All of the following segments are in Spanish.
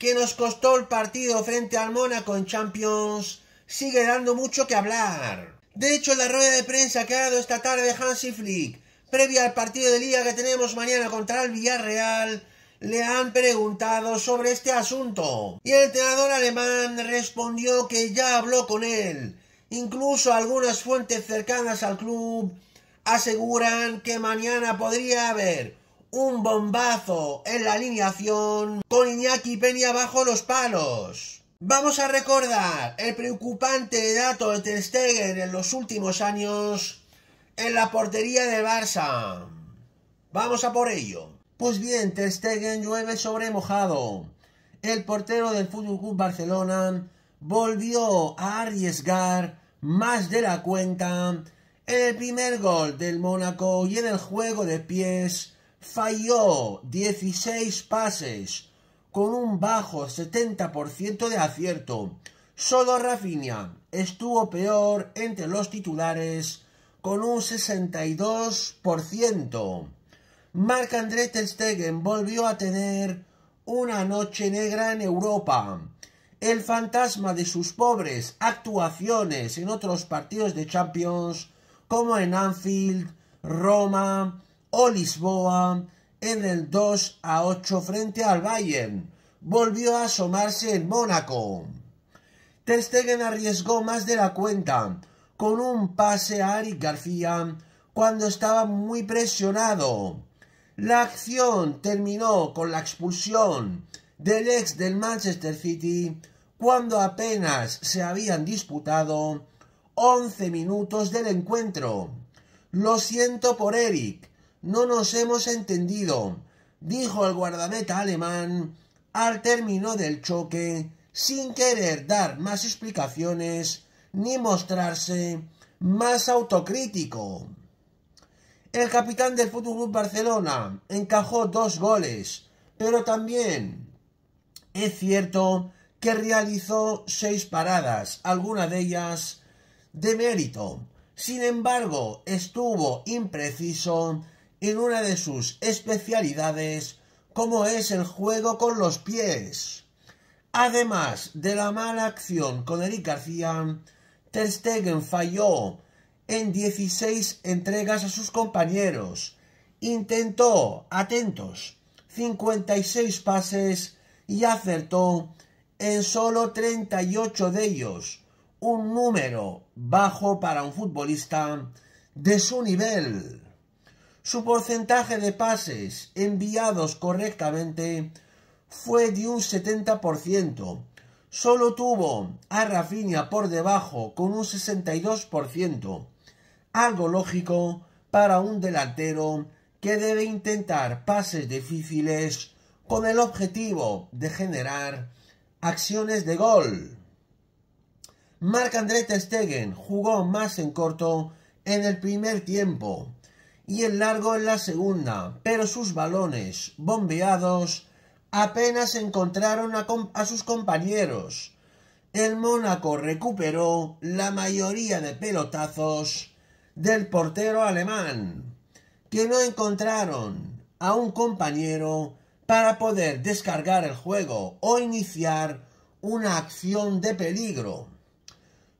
que nos costó el partido frente al Mónaco en Champions, sigue dando mucho que hablar. De hecho, en la rueda de prensa que ha dado esta tarde Hansi Flick, previa al partido de liga que tenemos mañana contra el Villarreal, le han preguntado sobre este asunto. Y el entrenador alemán respondió que ya habló con él. Incluso algunas fuentes cercanas al club aseguran que mañana podría haber un bombazo en la alineación con Iñaki Peña bajo los palos. Vamos a recordar el preocupante dato de Ter en los últimos años en la portería del Barça. Vamos a por ello. Pues bien, Ter llueve sobre mojado. El portero del FC Barcelona volvió a arriesgar más de la cuenta en el primer gol del Mónaco y en el juego de pies falló 16 pases con un bajo 70% de acierto. Solo Rafinha estuvo peor entre los titulares con un 62%. Marc André Ter Stegen volvió a tener una noche negra en Europa. El fantasma de sus pobres actuaciones en otros partidos de Champions como en Anfield, Roma, o Lisboa en el 2 a 8 frente al Bayern. Volvió a asomarse en Mónaco. Ter arriesgó más de la cuenta con un pase a Eric García cuando estaba muy presionado. La acción terminó con la expulsión del ex del Manchester City cuando apenas se habían disputado 11 minutos del encuentro. Lo siento por Eric, no nos hemos entendido, dijo el guardameta alemán al término del choque, sin querer dar más explicaciones ni mostrarse más autocrítico. El capitán del Fútbol Club Barcelona encajó dos goles, pero también es cierto que realizó seis paradas, algunas de ellas de mérito. Sin embargo, estuvo impreciso en una de sus especialidades, como es el juego con los pies. Además de la mala acción con Eric García, Testegen falló en 16 entregas a sus compañeros. Intentó, atentos, 56 pases y acertó en solo 38 de ellos, un número bajo para un futbolista de su nivel. Su porcentaje de pases enviados correctamente fue de un 70%. Solo tuvo a Rafinha por debajo con un 62%. Algo lógico para un delantero que debe intentar pases difíciles con el objetivo de generar acciones de gol. Marc-André Stegen jugó más en corto en el primer tiempo, y el largo en la segunda, pero sus balones, bombeados, apenas encontraron a, sus compañeros. El Mónaco recuperó la mayoría de pelotazos del portero alemán, que no encontraron a un compañero para poder descargar el juego o iniciar una acción de peligro.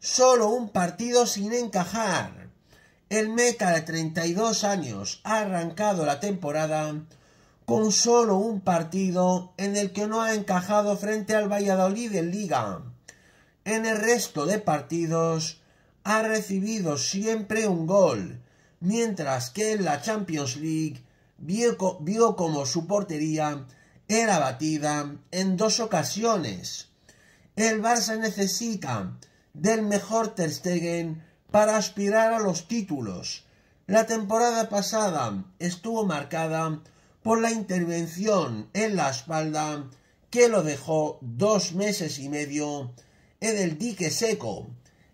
Solo un partido sin encajar, el meta de 32 años ha arrancado la temporada con solo un partido en el que no ha encajado frente al Valladolid en Liga. En el resto de partidos ha recibido siempre un gol, mientras que en la Champions League vio, vio como su portería era batida en dos ocasiones. El Barça necesita del mejor Ter Stegen para aspirar a los títulos. La temporada pasada estuvo marcada por la intervención en la espalda que lo dejó dos meses y medio en el dique seco.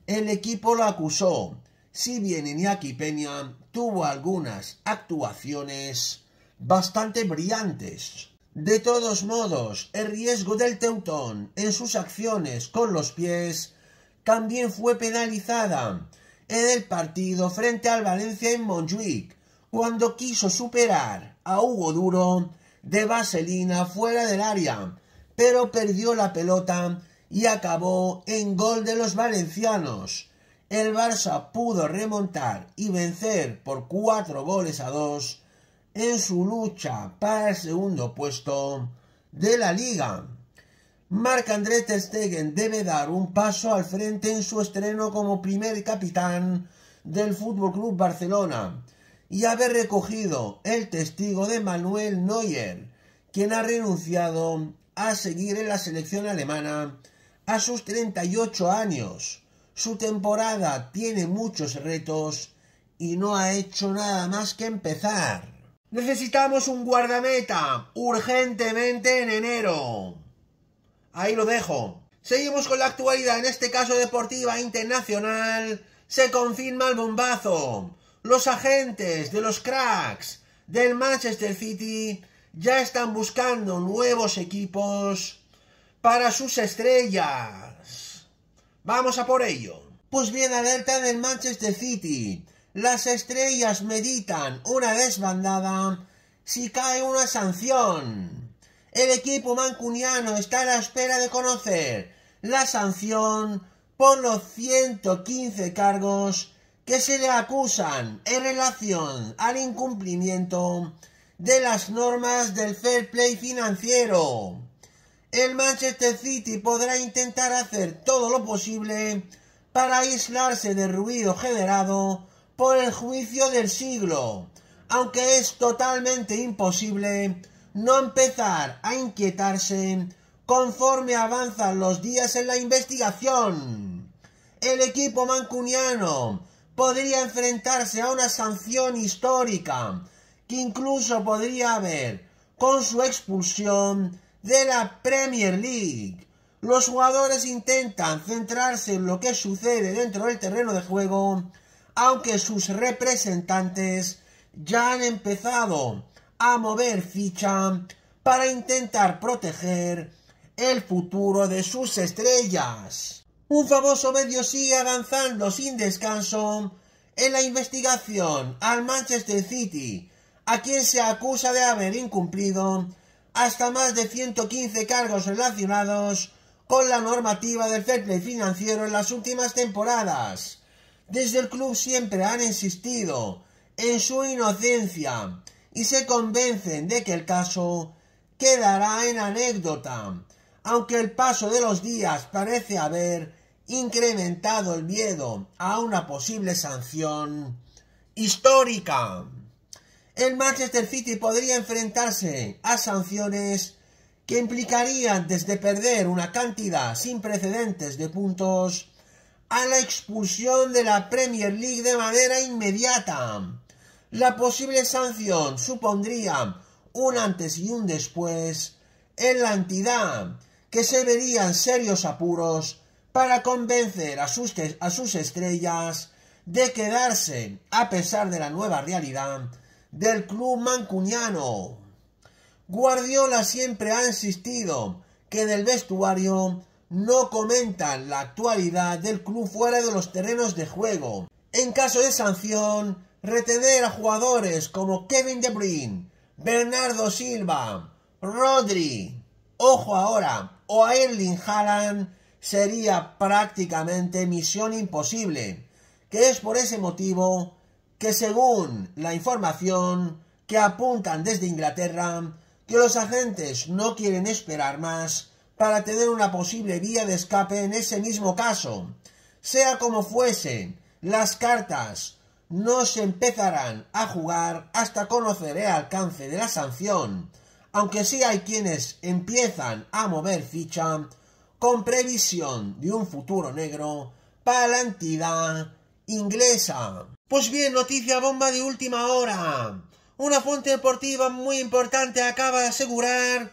El equipo lo acusó, si bien Iñaki Peña tuvo algunas actuaciones bastante brillantes. De todos modos, el riesgo del Teutón en sus acciones con los pies también fue penalizada, en el partido frente al Valencia en Montjuic, cuando quiso superar a Hugo Duro de Vaselina fuera del área, pero perdió la pelota y acabó en gol de los valencianos. El Barça pudo remontar y vencer por cuatro goles a dos en su lucha para el segundo puesto de la liga. Marc André Ter debe dar un paso al frente en su estreno como primer capitán del Fútbol Club Barcelona y haber recogido el testigo de Manuel Neuer, quien ha renunciado a seguir en la selección alemana a sus 38 años. Su temporada tiene muchos retos y no ha hecho nada más que empezar. Necesitamos un guardameta urgentemente en enero. Ahí lo dejo. Seguimos con la actualidad, en este caso deportiva internacional. Se confirma el bombazo. Los agentes de los cracks del Manchester City ya están buscando nuevos equipos para sus estrellas. Vamos a por ello. Pues bien, alerta del Manchester City. Las estrellas meditan una desbandada si cae una sanción. El equipo mancuniano está a la espera de conocer la sanción por los 115 cargos que se le acusan en relación al incumplimiento de las normas del fair play financiero. El Manchester City podrá intentar hacer todo lo posible para aislarse del ruido generado por el juicio del siglo, aunque es totalmente imposible no empezar a inquietarse conforme avanzan los días en la investigación. El equipo mancuniano podría enfrentarse a una sanción histórica que incluso podría haber con su expulsión de la Premier League. Los jugadores intentan centrarse en lo que sucede dentro del terreno de juego, aunque sus representantes ya han empezado a mover ficha para intentar proteger el futuro de sus estrellas. Un famoso medio sigue avanzando sin descanso en la investigación al Manchester City, a quien se acusa de haber incumplido hasta más de 115 cargos relacionados con la normativa del fair financiero en las últimas temporadas. Desde el club siempre han insistido en su inocencia y se convencen de que el caso quedará en anécdota, aunque el paso de los días parece haber incrementado el miedo a una posible sanción histórica. El Manchester City podría enfrentarse a sanciones que implicarían desde perder una cantidad sin precedentes de puntos a la expulsión de la Premier League de manera inmediata la posible sanción supondría un antes y un después en la entidad, que se verían serios apuros para convencer a sus, a sus estrellas de quedarse, a pesar de la nueva realidad, del club mancuñano. Guardiola siempre ha insistido que del vestuario no comentan la actualidad del club fuera de los terrenos de juego. En caso de sanción, retener a jugadores como Kevin De Bruyne, Bernardo Silva, Rodri, ojo ahora, o a Erling Haaland sería prácticamente misión imposible, que es por ese motivo que según la información que apuntan desde Inglaterra, que los agentes no quieren esperar más para tener una posible vía de escape en ese mismo caso. Sea como fuesen, las cartas no se empezarán a jugar hasta conocer el alcance de la sanción, aunque sí hay quienes empiezan a mover ficha con previsión de un futuro negro para la entidad inglesa. Pues bien, noticia bomba de última hora. Una fuente deportiva muy importante acaba de asegurar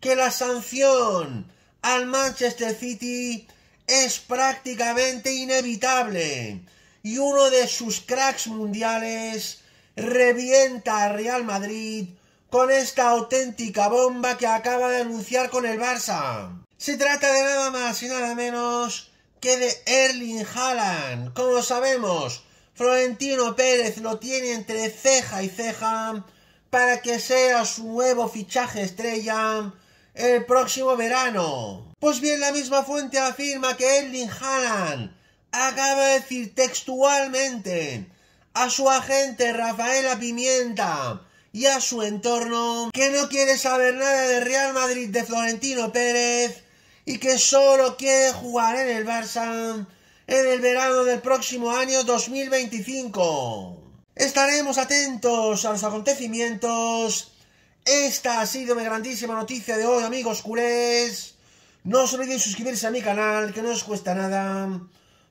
que la sanción al Manchester City es prácticamente inevitable y uno de sus cracks mundiales revienta a Real Madrid con esta auténtica bomba que acaba de anunciar con el Barça. Se trata de nada más y nada menos que de Erling Haaland. Como sabemos, Florentino Pérez lo tiene entre ceja y ceja para que sea su nuevo fichaje estrella el próximo verano. Pues bien, la misma fuente afirma que Erling Haaland acaba de decir textualmente a su agente Rafaela Pimienta y a su entorno que no quiere saber nada de Real Madrid de Florentino Pérez y que solo quiere jugar en el Barça en el verano del próximo año 2025. Estaremos atentos a los acontecimientos. Esta ha sido mi grandísima noticia de hoy, amigos culés. No os olvidéis suscribirse a mi canal, que no os cuesta nada